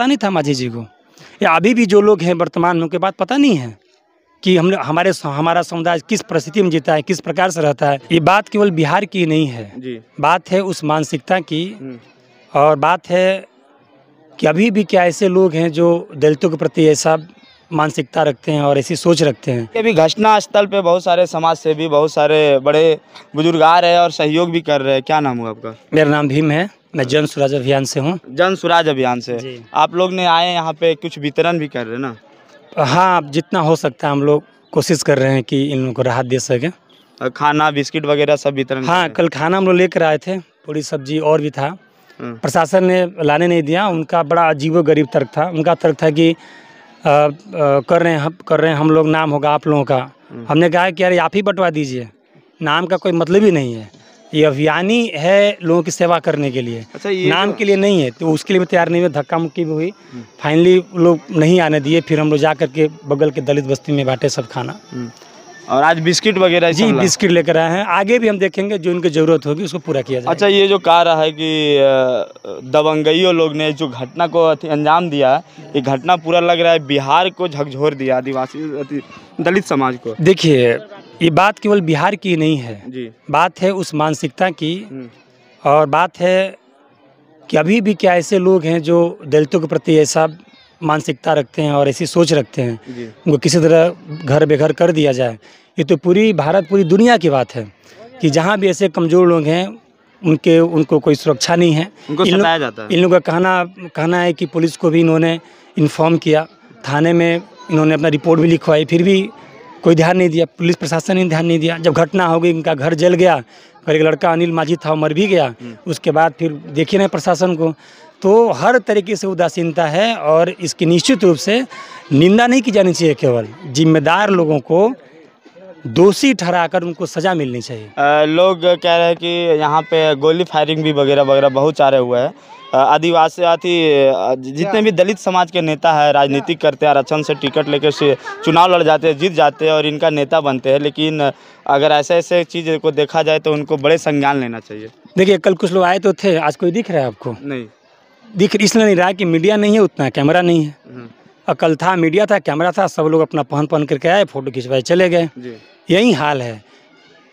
पता नहीं था माझी जी को या अभी भी जो लोग हैं वर्तमान में उनके बाद पता नहीं है कि हम हमारे हमारा समुदाय किस परिस्थिति में जीता है किस प्रकार से रहता है ये बात केवल बिहार की नहीं है जी। बात है उस मानसिकता की हम्म। और बात है कि अभी भी क्या ऐसे लोग हैं जो दलितों के प्रति ऐसा मानसिकता रखते हैं और ऐसी सोच रखते हैं अभी घटना स्थल पे बहुत सारे समाज से भी बहुत सारे बड़े बुजुर्ग आ रहे हैं और सहयोग भी कर रहे हैं क्या नाम हुआ आपका मेरा नाम भीम है मैं जन स्वराज अभियान से हूँ जन स्वराज अभियान से आप लोग ने आए यहाँ पे कुछ वितरण भी कर रहे ना हाँ जितना हो सकता है हम लोग कोशिश कर रहे हैं कि इन लोगों को राहत दे सकें खाना बिस्किट वगैरह सब वितरण हाँ कल खाना हम लोग लेकर आए थे पूरी सब्जी और भी था हाँ। प्रशासन ने लाने नहीं दिया उनका बड़ा अजीब गरीब तर्क था उनका तर्क था कि कर रहे हैं कर रहे हैं हम लोग नाम होगा आप लोगों का हम्म। हमने कहा कि यार आप ही बंटवा दीजिए नाम का कोई मतलब ही नहीं है ये अभियानी है लोगों की सेवा करने के लिए अच्छा ये नाम तो के लिए नहीं है तो उसके लिए भी तैयार नहीं हुए धक्का मुक्की भी हुई हम्म। फाइनली लोग नहीं आने दिए फिर हम लोग जा करके बगल के दलित बस्ती में बांटे सब खाना हम्म। और आज बिस्किट वगैरह जी बिस्किट लेकर आए हैं आगे भी हम देखेंगे जो इनकी ज़रूरत होगी उसको पूरा किया जाए अच्छा ये जो कह रहा है कि दबंगइयों लोग ने जो घटना को अंजाम दिया ये घटना पूरा लग रहा है बिहार को झकझोर दिया आदिवासी दलित समाज को देखिए ये बात केवल बिहार की नहीं है जी बात है उस मानसिकता की हम्म। और बात है कि अभी भी क्या ऐसे लोग हैं जो दलितों के प्रति ऐसा मानसिकता रखते हैं और ऐसी सोच रखते हैं उनको किसी तरह घर बेघर कर दिया जाए ये तो पूरी भारत पूरी दुनिया की बात है कि जहाँ भी ऐसे कमज़ोर लोग हैं उनके उनको कोई सुरक्षा नहीं है उनको इन जाता है इन लोगों का कहना कहना है कि पुलिस को भी इन्होंने इन्फॉर्म किया थाने में इन्होंने अपना रिपोर्ट भी लिखवाई फिर भी कोई ध्यान नहीं दिया पुलिस प्रशासन ने ध्यान नहीं दिया जब घटना हो गई इनका घर जल गया और एक लड़का अनिल माझी था मर भी गया हम्म। उसके बाद फिर देखे नहीं प्रशासन को तो हर तरीके से उदासीनता है और इसकी निश्चित रूप से निंदा नहीं की जानी चाहिए केवल जिम्मेदार लोगों को दोषी ठहराकर उनको सज़ा मिलनी चाहिए आ, लोग कह रहे हैं कि यहाँ पे गोली फायरिंग भी वगैरह वगैरह बहुत सारे हुए हैं आदिवासी अति जितने भी दलित समाज के नेता है राजनीतिक करते हैं आरक्षण से टिकट लेकर से चुनाव लड़ जाते हैं जीत जाते हैं और इनका नेता बनते हैं लेकिन अगर ऐसे ऐसे चीज़ को देखा जाए तो उनको बड़े संज्ञान लेना चाहिए देखिए कल कुछ लोग आए तो थे आज कोई दिख रहा है आपको नहीं दिख इसलिए नहीं रहा है कि मीडिया नहीं है उतना कैमरा नहीं है हम्म। अकल कल था मीडिया था कैमरा था सब लोग अपना पहन पहन करके आए फोटो खिंचवाए चले गए यही हाल है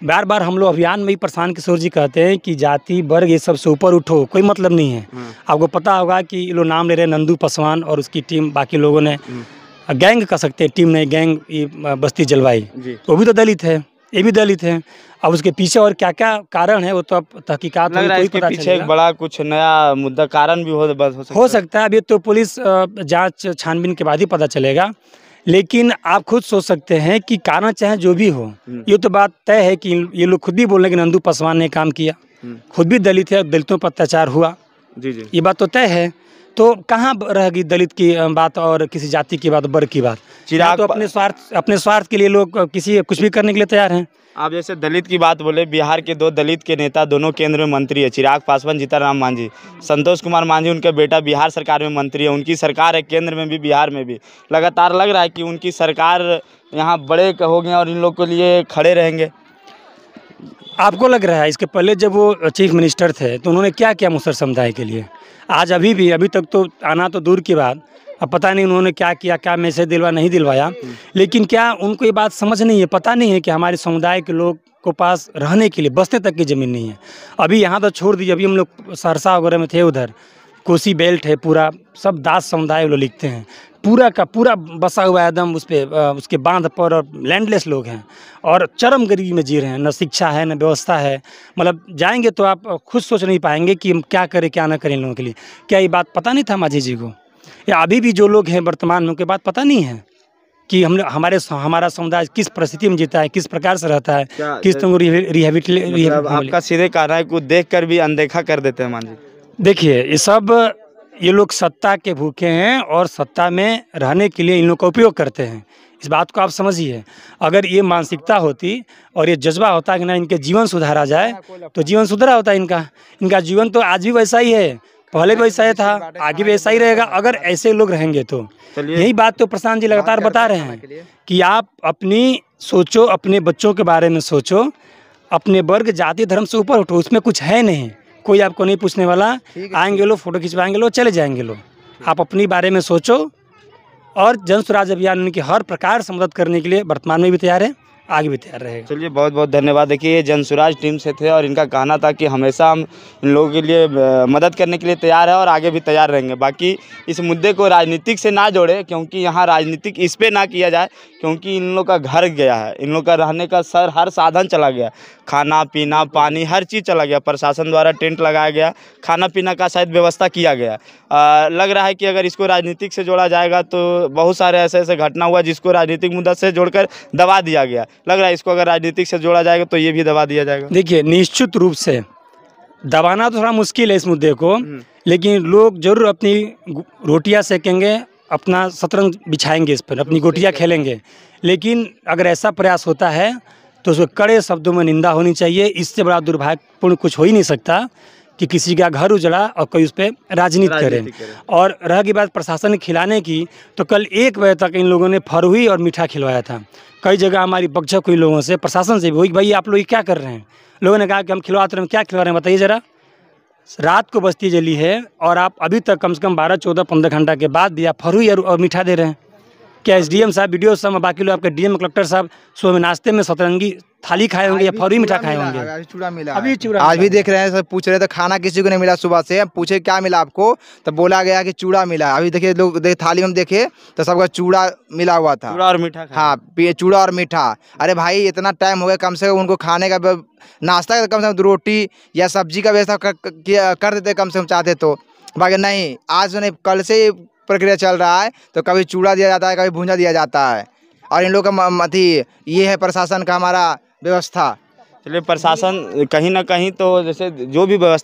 बार बार हम लोग अभियान में ही प्रशांत किशोर जी कहते हैं कि जाति वर्ग ये सब से ऊपर उठो कोई मतलब नहीं है हम्म। आपको पता होगा कि ये लोग नाम ले रहे हैं नंदू पासवान और उसकी टीम बाकी लोगों ने हम्म। गैंग कह सकते हैं टीम ने गैंग ये बस्ती जलवाई वो भी तो दलित है ये भी दलित है अब उसके पीछे और क्या क्या कारण है वो तो अब तहकीकात पीछे एक बड़ा कुछ नया मुद्दा कारण भी हो हो सकता है अभी तो पुलिस जांच छानबीन के बाद ही पता चलेगा लेकिन आप खुद सोच सकते हैं कि कारण चाहे जो भी हो हम्म। ये तो बात तय है कि ये लोग खुद भी बोल रहे कि नंदू पासवान ने काम किया हम्म। खुद भी दलित है दलितों पर अत्याचार हुआ जी जी ये बात तो तय है तो कहाँ रहेगी दलित की बात और किसी जाति की बात वर्ग की बात चिराग तो अपने स्वार्थ अपने स्वार्थ के लिए लोग किसी कुछ भी करने के लिए तैयार हैं आप जैसे दलित की बात बोले बिहार के दो दलित के नेता दोनों केंद्र में मंत्री है चिराग पासवान जीताराम मांझी संतोष कुमार मांझी उनका बेटा बिहार सरकार में मंत्री है उनकी सरकार है केंद्र में भी बिहार में भी लगातार लग रहा है कि उनकी सरकार यहाँ बड़े हो गए और इन लोग के लिए खड़े रहेंगे आपको लग रहा है इसके पहले जब वो चीफ मिनिस्टर थे तो उन्होंने क्या किया मुसर समुदाय के लिए आज अभी भी अभी तक तो आना तो दूर की बात अब पता नहीं उन्होंने क्या किया क्या मैसेज दिलवा नहीं दिलवाया लेकिन क्या उनको ये बात समझ नहीं है पता नहीं है कि हमारे समुदाय के लोग को पास रहने के लिए बसने तक की ज़मीन नहीं है अभी यहाँ तो छोड़ दीजिए अभी हम लोग सहरसा वगैरह में थे उधर कोसी बेल्ट है पूरा सब दास समुदाय लोग लिखते हैं पूरा का पूरा बसा हुआ है एकदम उस पर उसके बांध पर और लैंडलेस लोग हैं और चरम गरीबी में जी रहे हैं न शिक्षा है न व्यवस्था है मतलब जाएंगे तो आप खुद सोच नहीं पाएंगे कि हम क्या करें क्या ना करें इन लोगों के लिए क्या ये बात पता नहीं था माझी जी को या अभी भी जो लोग हैं वर्तमान में उनके बाद पता नहीं है कि हम हमारे हमारा समुदाय किस परिस्थिति में जीता है किस प्रकार से रहता है किस तरह तो रिहेबिट मतलब आपका सीधे है को देख कर भी अनदेखा कर देते हैं मान लीजिए देखिए ये सब ये लोग सत्ता के भूखे हैं और सत्ता में रहने के लिए इन लोग का उपयोग करते हैं इस बात को आप समझिए अगर ये मानसिकता होती और ये जज्बा होता कि ना इनके जीवन सुधारा जाए हाँ, तो जीवन सुधरा होता इनका इनका जीवन तो आज भी वैसा ही है पहले भी ऐसा ही था आगे भी ऐसा ही रहेगा अगर ऐसे लोग रहेंगे तो यही बात तो प्रशांत जी लगातार बता रहे हैं कि आप अपनी सोचो अपने बच्चों के बारे में सोचो अपने वर्ग जाति धर्म से ऊपर उठो उसमें कुछ है नहीं कोई आपको नहीं पूछने वाला आएंगे लोग फोटो खिंचवाएंगे लोग चले जाएंगे लोग आप अपने बारे में सोचो और जन स्वराज अभियान उनकी हर प्रकार से मदद करने के लिए वर्तमान में भी तैयार है आगे भी तैयार रहेगा चलिए बहुत बहुत धन्यवाद देखिए ये जनसुराज टीम से थे और इनका कहना था कि हमेशा हम इन लोगों के लिए मदद करने के लिए तैयार है और आगे भी तैयार रहेंगे बाकी इस मुद्दे को राजनीतिक से ना जोड़े क्योंकि यहाँ राजनीतिक इस पर ना किया जाए क्योंकि इन लोग का घर गया है इन लोग का रहने का सर हर साधन चला गया खाना पीना पानी हर चीज़ चला गया प्रशासन द्वारा टेंट लगाया गया खाना पीना का शायद व्यवस्था किया गया आ, लग रहा है कि अगर इसको राजनीतिक से जोड़ा जाएगा तो बहुत सारे ऐसे ऐसे घटना हुआ जिसको राजनीतिक मुद्दा से जोड़कर दबा दिया गया लग रहा है इसको अगर राजनीतिक से जोड़ा जाएगा तो ये भी दबा दिया जाएगा देखिए निश्चित रूप से दबाना तो थोड़ा मुश्किल है इस मुद्दे को हम्म। लेकिन लोग जरूर अपनी रोटियाँ सेकेंगे अपना शतरंज बिछाएंगे इस पर अपनी गोटियाँ खेलेंगे लेकिन अगर ऐसा प्रयास होता है तो उसको कड़े शब्दों में निंदा होनी चाहिए इससे बड़ा दुर्भाग्यपूर्ण कुछ हो ही नहीं सकता कि किसी का घर उजड़ा और कोई उस पर राजनीति करे और रह की बात प्रशासन ने खिलाने की तो कल एक बजे तक इन लोगों ने फरवी और मीठा खिलवाया था कई जगह हमारी बकझक हुई लोगों से प्रशासन से भी हुई भाई आप लोग क्या कर रहे हैं लोगों ने कहा कि हम खिलवाते रहे क्या खिलवा रहे हैं बताइए ज़रा रात को बस्ती जली है और आप अभी तक कम से कम बारह चौदह पंद्रह घंटा के बाद भी आप फरवी और मीठा दे रहे हैं क्या एस डी एम साहब वीडियो साहब बाकी लोग आपके डीएम कलेक्टर साहब सुबह में नाश्ते में सतरंगी थाली खाए होंगे या फौरी मीठा खाए होंगे अभी चूड़ा मिला अभी चूड़ा आज भी देख रहे हैं सर पूछ रहे थे तो खाना किसी को नहीं मिला सुबह से हम पूछे क्या मिला आपको तो बोला गया कि चूड़ा मिला अभी देखिए लोग देख थाली में देखे तो सबका चूड़ा मिला हुआ था चूड़ा और मीठा हाँ चूड़ा और मीठा अरे भाई इतना टाइम हो गया कम से कम उनको खाने का नाश्ता कम से कम रोटी या सब्जी का व्यवस्था कर देते कम से कम चाहते तो बाकी नहीं आज उन्हें तो कल से प्रक्रिया चल रहा है तो कभी चूड़ा दिया जाता है कभी भूंजा दिया जाता है और इन लोग का अथी ये है प्रशासन का हमारा व्यवस्था चलिए प्रशासन कहीं ना कहीं तो जैसे जो भी व्यवस्था